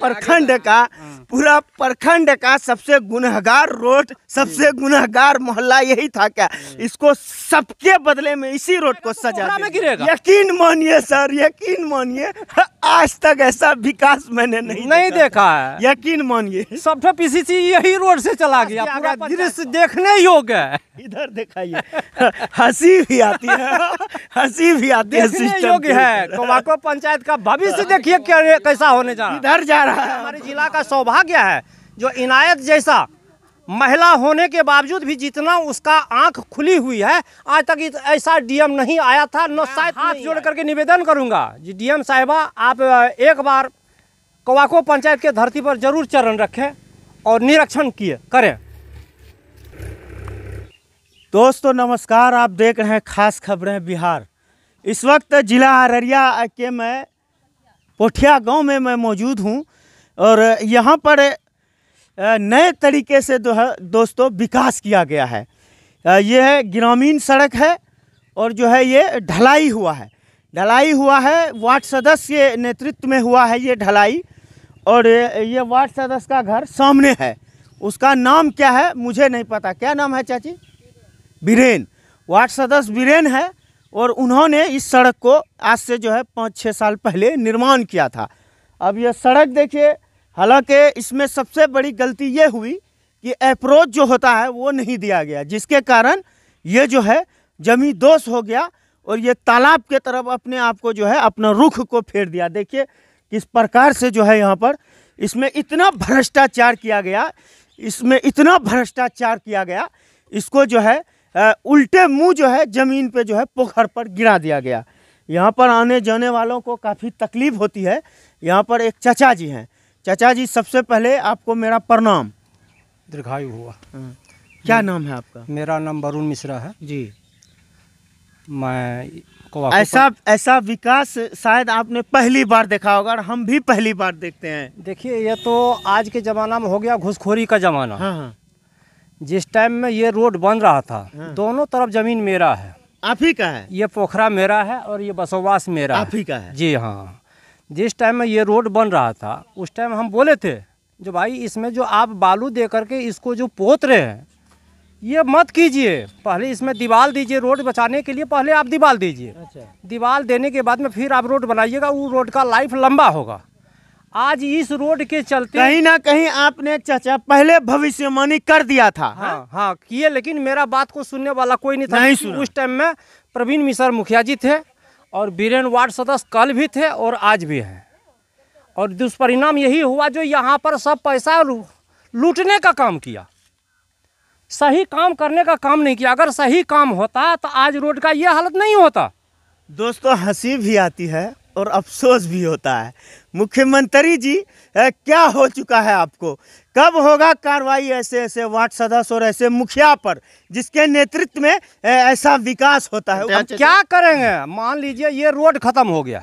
प्रखंड का हाँ। पूरा प्रखंड का सबसे गुनहगार रोड सबसे हम्म। गुनहगार मोहल्ला यही था क्या हम्म। इसको सबके बदले में इसी रोड को सजा यकीन मानिए सर यकीन मानिए आज तक ऐसा विकास मैंने नहीं नहीं देखा है यकीन मानिए सब पीसीसी यही रोड से चला गया पूरा दृश्य देखने योग्य है इधर देखाइए हंसी भी आती है हंसी भी आती है योग्य है पंचायत का भविष्य देखिए कैसा होने जा इधर जा रहा है हमारे जिला का सौभाग्य है जो इनायत जैसा महिला होने के बावजूद भी जितना उसका आंख खुली हुई है आज तक ऐसा डीएम नहीं आया था न शायद हाथ जोड़ करके निवेदन करूंगा जी डीएम साहिबा आप एक बार कवाको पंचायत के धरती पर जरूर चरण रखें और निरीक्षण किए करें दोस्तों नमस्कार आप देख रहे हैं खास खबरें बिहार इस वक्त ज़िला अररिया के मैं पोठिया गांव में मैं मौजूद हूं और यहाँ पर नए तरीके से जो है दोस्तों विकास किया गया है ये है ग्रामीण सड़क है और जो है ये ढलाई हुआ है ढलाई हुआ है वार्ड सदस्य के नेतृत्व में हुआ है ये ढलाई और ये वार्ड सदस्य का घर सामने है उसका नाम क्या है मुझे नहीं पता क्या नाम है चाची बीरेन वार्ड सदस्य बीरेन है और उन्होंने इस सड़क को आज से जो है पाँच छः साल पहले निर्माण किया था अब यह सड़क देखिए हालांकि इसमें सबसे बड़ी गलती ये हुई कि अप्रोच जो होता है वो नहीं दिया गया जिसके कारण ये जो है जमी दोष हो गया और ये तालाब के तरफ अपने आप को जो है अपना रुख को फेर दिया देखिए किस प्रकार से जो है यहाँ पर इसमें इतना भ्रष्टाचार किया गया इसमें इतना भ्रष्टाचार किया गया इसको जो है उल्टे मुंह जो है ज़मीन पे जो है पोखर पर गिरा दिया गया यहाँ पर आने जाने वालों को काफ़ी तकलीफ़ होती है यहाँ पर एक चचा जी हैं चाचा जी सबसे पहले आपको मेरा प्रणाम दीर्घायु हुआ हाँ। क्या नाम है आपका मेरा नाम वरुण मिश्रा है जी मैं ऐसा ऐसा विकास शायद आपने पहली बार देखा होगा और हम भी पहली बार देखते हैं देखिए ये तो आज के ज़माना में हो गया घुसखोरी का ज़माना हाँ हाँ। जिस टाइम में ये रोड बन रहा था हाँ। दोनों तरफ ज़मीन मेरा है आप ही का है ये पोखरा मेरा है और ये बसोवास मेरा आप ही का है जी हाँ जिस टाइम में ये रोड बन रहा था उस टाइम हम बोले थे जो भाई इसमें जो आप बालू दे करके इसको जो पोत रहे हैं ये मत कीजिए पहले इसमें दीवाल दीजिए रोड बचाने के लिए पहले आप दीवाल दीजिए अच्छा। दीवाल देने के बाद में फिर आप रोड बनाइएगा वो रोड का लाइफ लंबा होगा आज इस रोड के चलते कहीं ना कहीं आपने चाचा पहले भविष्यवाणी कर दिया था हाँ हाँ किए लेकिन मेरा बात को सुनने वाला कोई नहीं था नहीं उस टाइम में प्रवीण मिश्र मुखिया जी थे और बीरेन वार्ड सदस्य कल भी थे और आज भी हैं और दुष्परिणाम यही हुआ जो यहाँ पर सब पैसा लूटने का काम किया सही काम करने का काम नहीं किया अगर सही काम होता तो आज रोड का ये हालत नहीं होता दोस्तों हंसी भी आती है और अफसोस भी होता है मुख्यमंत्री जी क्या हो चुका है आपको कब होगा कार्रवाई ऐसे ऐसे वार्ड सदस्य और ऐसे मुखिया पर जिसके नेतृत्व में ऐसा विकास होता है क्या करेंगे मान लीजिए ये रोड खत्म हो गया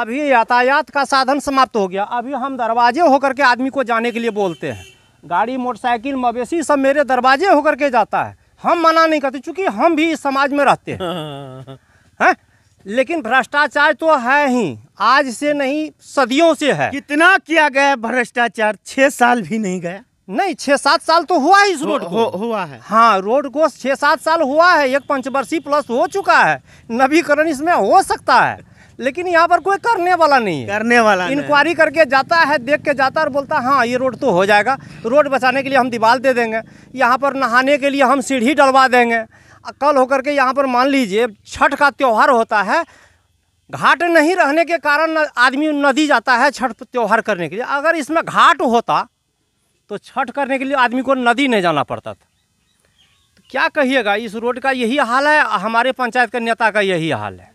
अभी यातायात का साधन समाप्त हो गया अभी हम दरवाजे होकर के आदमी को जाने के लिए बोलते हैं गाड़ी मोटरसाइकिल मवेशी सब मेरे दरवाजे होकर के जाता है हम मना नहीं करते चूंकि हम भी इस समाज में रहते हैं है? लेकिन भ्रष्टाचार तो है ही आज से नहीं सदियों से है कितना किया गया भ्रष्टाचार छह साल भी नहीं गया नहीं छह सात साल तो हुआ ही इस रोड को हो, हुआ है हाँ रोड को छः सात साल हुआ है एक पंचवर्षीय प्लस हो चुका है नवीकरण इसमें हो सकता है लेकिन यहाँ पर कोई करने वाला नहीं है करने वाला इंक्वायरी करके जाता है देख के जाता है और बोलता है हाँ ये रोड तो हो जाएगा रोड बचाने के लिए हम दीवार दे देंगे यहाँ पर नहाने के लिए हम सीढ़ी डलवा देंगे कल होकर के यहाँ पर मान लीजिए छठ का त्यौहार होता है घाट नहीं रहने के कारण आदमी नदी जाता है छठ त्यौहार करने के लिए अगर इसमें घाट होता तो छठ करने के लिए आदमी को नदी नहीं जाना पड़ता था तो क्या कहिएगा इस रोड का यही हाल है हमारे पंचायत के नेता का यही हाल है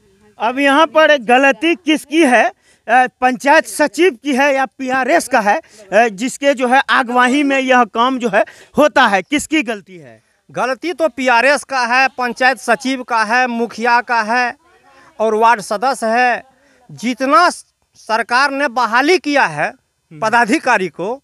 अब यहाँ पर गलती किसकी है पंचायत सचिव की है या पीआरएस का है जिसके जो है आगवाही में यह काम जो है होता है किसकी गलती है गलती तो पीआरएस का है पंचायत सचिव का है मुखिया का है और वार्ड सदस्य है जितना सरकार ने बहाली किया है हम्म। पदाधिकारी को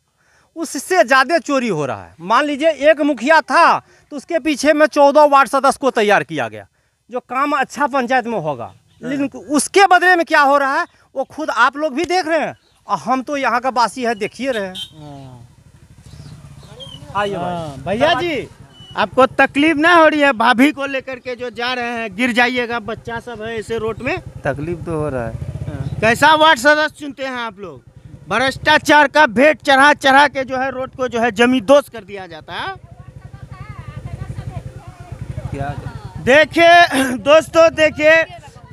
उससे ज़्यादा चोरी हो रहा है मान लीजिए एक मुखिया था तो उसके पीछे में चौदह वार्ड सदस्य को तैयार किया गया जो काम अच्छा पंचायत में होगा हाँ। लेकिन उसके बदले में क्या हो रहा है वो खुद आप लोग भी देख रहे हैं और हम तो यहाँ का बासी है देखिए रहे हैं हाँ। आइए हाँ, भैया जी आपको तकलीफ ना हो रही है भाभी को लेकर के जो जा रहे हैं गिर जाइएगा बच्चा सब है ऐसे रोड में तकलीफ तो हो रहा है हाँ। कैसा वार्ड सदस्य चुनते हैं आप लोग भ्रष्टाचार का भेंट चढ़ा चढ़ा के जो है रोड को जो है जमी दोष कर दिया जाता है क्या देखिए दोस्तों देखिए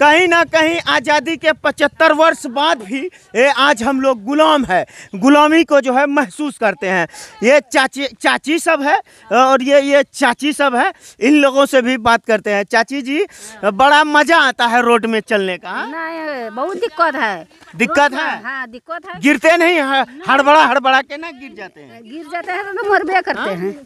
कहीं ना कहीं आज़ादी के 75 वर्ष बाद भी ये आज हम लोग गुलाम है गुलामी को जो है महसूस करते हैं ये चाची चाची सब है और ये ये चाची सब है इन लोगों से भी बात करते हैं चाची जी बड़ा मज़ा आता है रोड में चलने का हाँ? नहीं बहुत दिक्कत है दिक्कत है हाँ, दिक्कत है गिरते हाँ, नहीं हड़बड़ा हड़बड़ा के ना गिर जाते हैं गिर जाते हैं तो मरबे करते हैं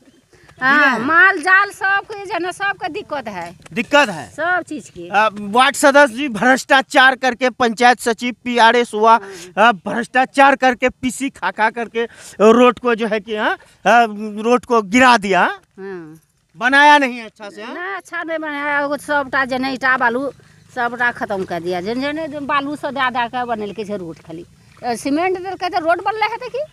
हाँ। माल जाल सब जो सबका दिक्कत है दिक्कत है सब चीज की वार्ड सदस्य जी भ्रष्टाचार करके पंचायत सचिव पी आर एस हुआ भ्रष्टाचार करके पीसी खा खा करके रोड को जो है कि की रोड को गिरा दिया हाँ। बनाया नहीं अच्छा से ना अच्छा नहीं बनाया सबटा ईटा बालू सबटा खत्म कर दिया जन जन बालू सब दे दे के बनल रोड खाली सीमेंट दिल्क रोड बनल है कि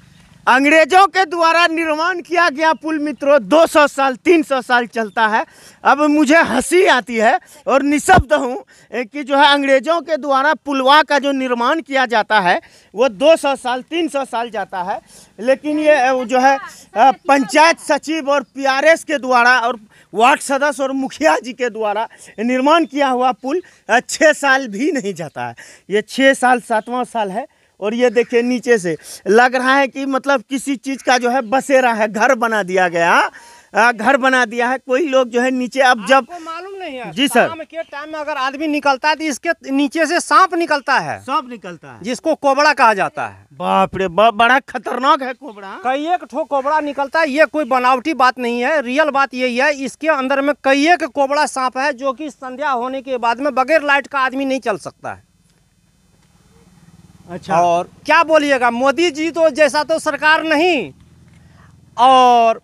अंग्रेजों के द्वारा निर्माण किया गया पुल मित्रों 200 साल 300 साल चलता है अब मुझे हंसी आती है और निशब्द हूँ कि जो है अंग्रेजों के द्वारा पुलवा का जो निर्माण किया जाता है वो 200 साल 300 साल जाता है लेकिन ये जो है पंचायत सचिव और पीआरएस के द्वारा और वार्ड सदस्य और मुखिया जी के द्वारा निर्माण किया हुआ पुल छः साल भी नहीं जाता है ये छः साल सातवां साल है और ये देखिए नीचे से लग रहा है कि मतलब किसी चीज़ का जो है बसेरा है घर बना दिया गया घर बना दिया है कोई लोग जो है नीचे अब जब मालूम नहीं है जी सर के टाइम में अगर आदमी निकलता है तो इसके नीचे से सांप निकलता है सांप निकलता है जिसको कोबड़ा कहा जाता है बाप रे बाप बड़ा खतरनाक है कोबड़ा कई एक ठो कोबड़ा निकलता है ये कोई बनावटी बात नहीं है रियल बात यही है इसके अंदर में कई एक कोबड़ा सांप है जो की संध्या होने के बाद में बगैर लाइट का आदमी नहीं चल सकता है अच्छा और क्या बोलिएगा मोदी जी तो जैसा तो सरकार नहीं और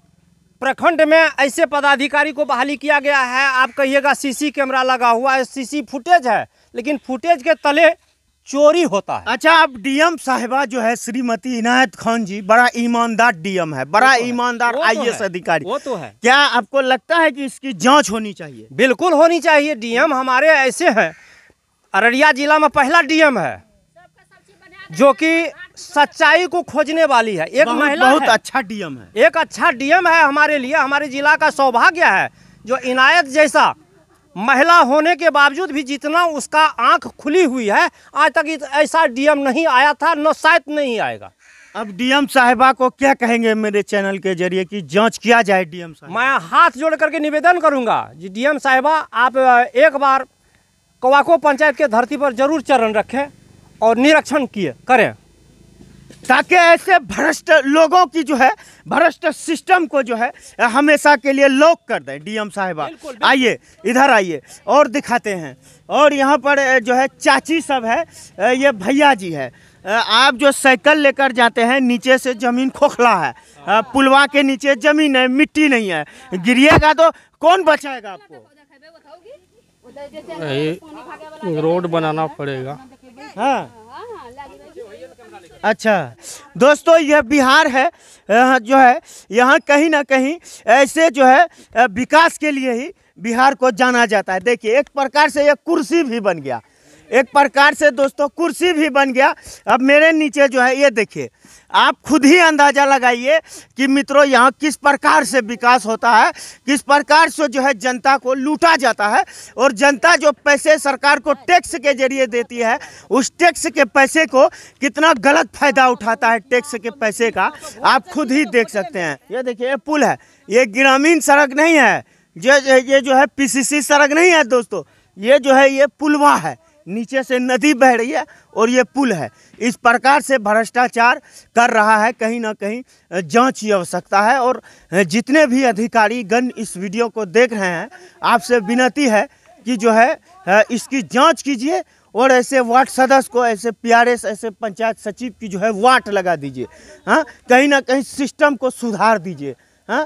प्रखंड में ऐसे पदाधिकारी को बहाली किया गया है आप कहिएगा सीसी कैमरा लगा हुआ है सीसी फुटेज है लेकिन फुटेज के तले चोरी होता है अच्छा अब डीएम साहिबा जो है श्रीमती इनायत खान जी बड़ा ईमानदार डीएम है बड़ा तो ईमानदार आई एस तो अधिकारी वो तो है क्या आपको लगता है कि इसकी जांच होनी चाहिए बिल्कुल होनी चाहिए डीएम हमारे ऐसे हैं अररिया जिला में पहला डीएम है जो कि सच्चाई को खोजने वाली है एक बहुत, महिला बहुत है, अच्छा डीएम है एक अच्छा डीएम है हमारे लिए हमारे जिला का सौभाग्य है जो इनायत जैसा महिला होने के बावजूद भी जितना उसका आंख खुली हुई है आज तक ऐसा डीएम नहीं आया था न शायद नहीं आएगा अब डीएम साहिबा को क्या कहेंगे मेरे चैनल के जरिए कि जांच किया जाए डीएम साहब मैं हाथ जोड़ करके निवेदन करूंगा जी डीएम साहिबा आप एक बार कवाको पंचायत के धरती पर जरूर चरण रखें और निरीक्षण किए करें ताकि ऐसे भ्रष्ट लोगों की जो है भ्रष्ट सिस्टम को जो है हमेशा के लिए लॉक कर दें डीएम साहिबा आइए इधर आइए और दिखाते हैं और यहाँ पर जो है चाची सब है ये भैया जी है आप जो साइकिल लेकर जाते हैं नीचे से ज़मीन खोखला है हाँ। पुलवा के नीचे ज़मीन है मिट्टी नहीं है गिरिएगा तो कौन बचाएगा आपको रोड बनाना पड़ेगा हाँ अच्छा दोस्तों यह बिहार है जो है यहाँ कहीं ना कहीं ऐसे जो है विकास के लिए ही बिहार को जाना जाता है देखिए एक प्रकार से यह कुर्सी भी बन गया एक प्रकार से दोस्तों कुर्सी भी बन गया अब मेरे नीचे जो है ये देखिए आप खुद ही अंदाज़ा लगाइए कि मित्रों यहाँ किस प्रकार से विकास होता है किस प्रकार से जो है जनता को लूटा जाता है और जनता जो पैसे सरकार को टैक्स के जरिए देती है उस टैक्स के पैसे को कितना गलत फायदा उठाता है टैक्स के पैसे का आप खुद ही देख सकते हैं ये देखिए ये पुल है ये ग्रामीण सड़क नहीं है ये ये जो है पी सड़क नहीं है दोस्तों ये जो है ये पुलवा है नीचे से नदी बह रही है और ये पुल है इस प्रकार से भ्रष्टाचार कर रहा है कहीं ना कहीं जांच की आवश्यकता है और जितने भी अधिकारी गण इस वीडियो को देख रहे हैं आपसे विनती है कि जो है इसकी जांच कीजिए और ऐसे वार्ड सदस्य को ऐसे पीआरएस ऐसे पंचायत सचिव की जो है वाट लगा दीजिए हाँ कहीं ना कहीं सिस्टम को सुधार दीजिए हाँ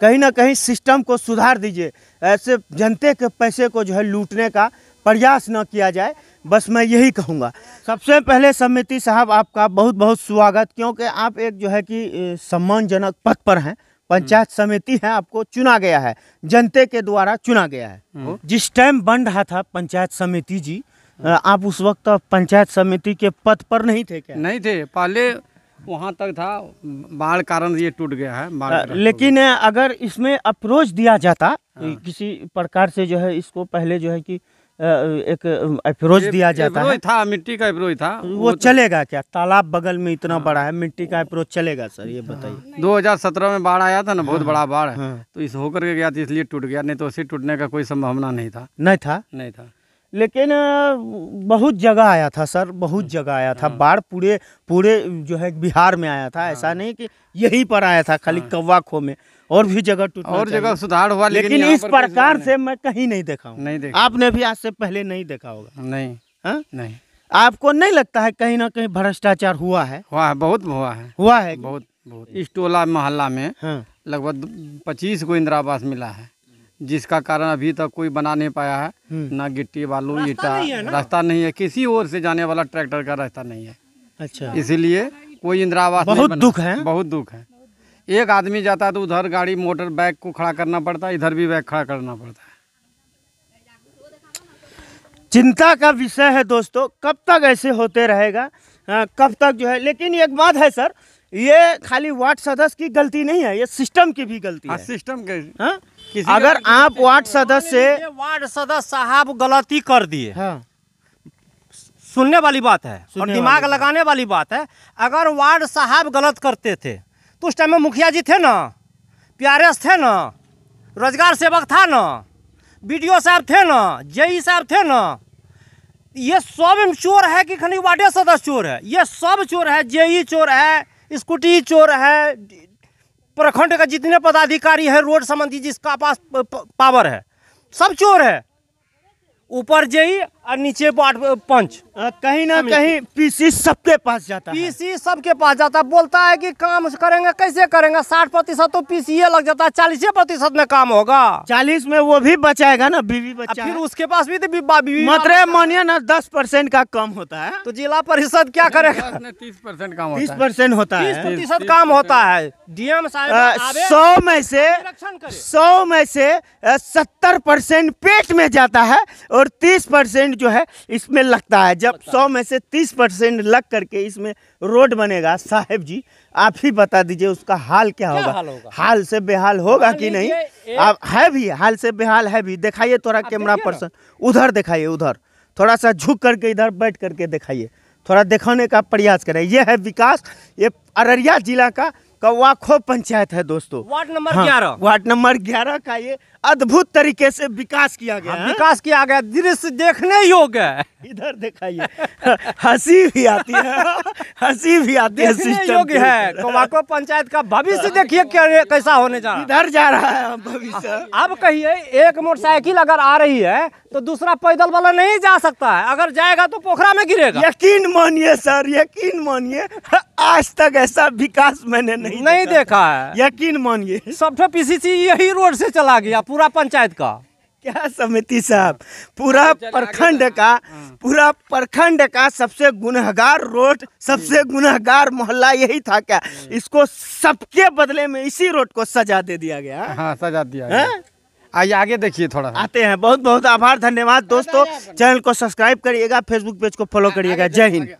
कहीं ना कहीं सिस्टम को सुधार दीजिए ऐसे जनते के पैसे को जो है लूटने का प्रयास न किया जाए बस मैं यही कहूँगा सबसे पहले समिति साहब आपका बहुत बहुत स्वागत क्योंकि आप एक जो है कि सम्मानजनक पद पर हैं पंचायत हम्म। समिति है आपको चुना गया है जनते के द्वारा चुना गया है हम्म। जिस टाइम बन रहा था पंचायत समिति जी आप उस वक्त पंचायत समिति के पद पर नहीं थे क्या नहीं थे पहले वहाँ तक था बाढ़ कारण ये टूट गया है लेकिन अगर इसमें अप्रोच दिया जाता हाँ। किसी प्रकार से जो है इसको पहले जो है कि एक अप्रोच दिया जाता है था मिट्टी का अप्रोच था वो, वो तो- चलेगा क्या तालाब बगल में इतना हाँ। बड़ा है मिट्टी का अप्रोच चलेगा सर ये बताइए 2017 हाँ। में बाढ़ आया था ना बहुत हाँ, बड़ा बाढ़ तो इस होकर के गया था इसलिए टूट गया नहीं तो उसे टूटने का कोई संभावना नहीं था नहीं था नहीं था लेकिन बहुत जगह आया था सर बहुत जगह आया था बाढ़ पूरे पूरे जो है बिहार में आया था ऐसा नहीं कि यहीं पर आया था खाली कौवा खो में और भी जगह और जगह सुधार हुआ लेकिन, लेकिन इस प्रकार से मैं कहीं नहीं देखा हूँ नहीं देखा आपने भी आज से पहले नहीं देखा होगा नहीं हा? नहीं आपको नहीं लगता है कहीं ना कहीं भ्रष्टाचार हुआ है हुआ है बहुत हुआ है हुआ है बहुत बहुत इस टोला मोहल्ला में हाँ। लगभग पच्चीस को इंदिरा आवास मिला है जिसका कारण अभी तक कोई बना नहीं पाया है हम्म। ना गिट्टी बालू ईटा रास्ता नहीं है किसी और से जाने वाला ट्रैक्टर का रास्ता नहीं है अच्छा इसीलिए कोई इंदिरा आवास बहुत दुख है बहुत दुख है एक आदमी जाता है तो उधर गाड़ी मोटर बैग को खड़ा करना पड़ता है इधर भी बैग खड़ा करना पड़ता है चिंता का विषय है दोस्तों कब तक ऐसे होते रहेगा हाँ, कब तक जो है लेकिन एक बात है सर ये खाली वार्ड सदस्य की गलती नहीं है ये सिस्टम की भी गलती हाँ, है सिस्टम के हाँ? अगर आप वार्ड सदस्य वार्ड सदस्य साहब गलती कर दिए सुनने वाली बात है और दिमाग लगाने वाली बात है अगर वार्ड साहब गलत करते थे तो उस टाइम में मुखिया जी थे ना पी थे ना रोजगार सेवक था ना बी साहब थे ना जे साहब थे ना ये सब चोर है कि खाली वार्डे सदस्य चोर है ये सब चोर है जे चोर है स्कूटी चोर है प्रखंड का जितने पदाधिकारी है रोड संबंधी जिसका पास पावर है सब चोर है ऊपर जे और नीचे वार्ड पंच कहीं ना कहीं पीसी सबके पास जाता है पीसी सबके पास जाता है बोलता है कि काम करेंगे कैसे करेंगे साठ प्रतिशत तो पीसी लग जाता है चालीस प्रतिशत में काम होगा चालीस में वो भी बचाएगा ना बीवी बच्चा फिर उसके पास भी तो मात्र मानिए ना दस परसेंट का कम होता है तो जिला परिषद क्या करेगा तीस परसेंट काम तीस परसेंट होता है प्रतिशत काम होता है डीएम साहब सौ में से सौ में से सत्तर परसेंट पेट में जाता है और तीस परसेंट परसेंट जो है इसमें लगता है जब सौ में से तीस परसेंट लग करके इसमें रोड बनेगा साहेब जी आप ही बता दीजिए उसका हाल क्या, क्या होगा? हाल होगा हाल से बेहाल होगा हाँ, कि नहीं आप है भी हाल से बेहाल है भी दिखाइए थोड़ा कैमरा पर्सन उधर दिखाइए उधर थोड़ा सा झुक करके इधर बैठ करके दिखाइए थोड़ा दिखाने का प्रयास करें यह है विकास ये अररिया जिला का कौवाखो पंचायत है दोस्तों वार्ड नंबर हाँ, ग्यारह वार्ड नंबर ग्यारह का ये अद्भुत तरीके से विकास किया गया हाँ, हाँ? विकास किया गया दृश्य देखने योग्य है इधर देखाइए हंसी भी आती है हाँ? हंसी भी आती है योग्य है कोवाको पंचायत का भविष्य हाँ, देखिए कैसा होने जा इधर जा रहा है भविष्य अब कहिए एक मोटरसाइकिल अगर आ रही है तो दूसरा पैदल वाला नहीं जा सकता है अगर जाएगा तो पोखरा में गिरेगा यकीन मानिए सर यकीन मानिए आज तक ऐसा विकास मैंने नहीं नहीं देखा है यकीन मानिए सब पीसीसी यही रोड से चला गया पूरा पंचायत का क्या समिति साहब पूरा हाँ, प्रखंड का हाँ। पूरा प्रखंड का सबसे गुनहगार रोड सबसे हम्म। गुनहगार मोहल्ला यही था क्या हम्म। इसको सबके बदले में इसी रोड को सजा दे दिया गया हाँ सजा दिया है? हाँ? आइए आगे देखिए थोड़ा आते हैं बहुत बहुत आभार धन्यवाद दोस्तों चैनल को सब्सक्राइब करिएगा फेसबुक पेज को फॉलो करिएगा जय हिंद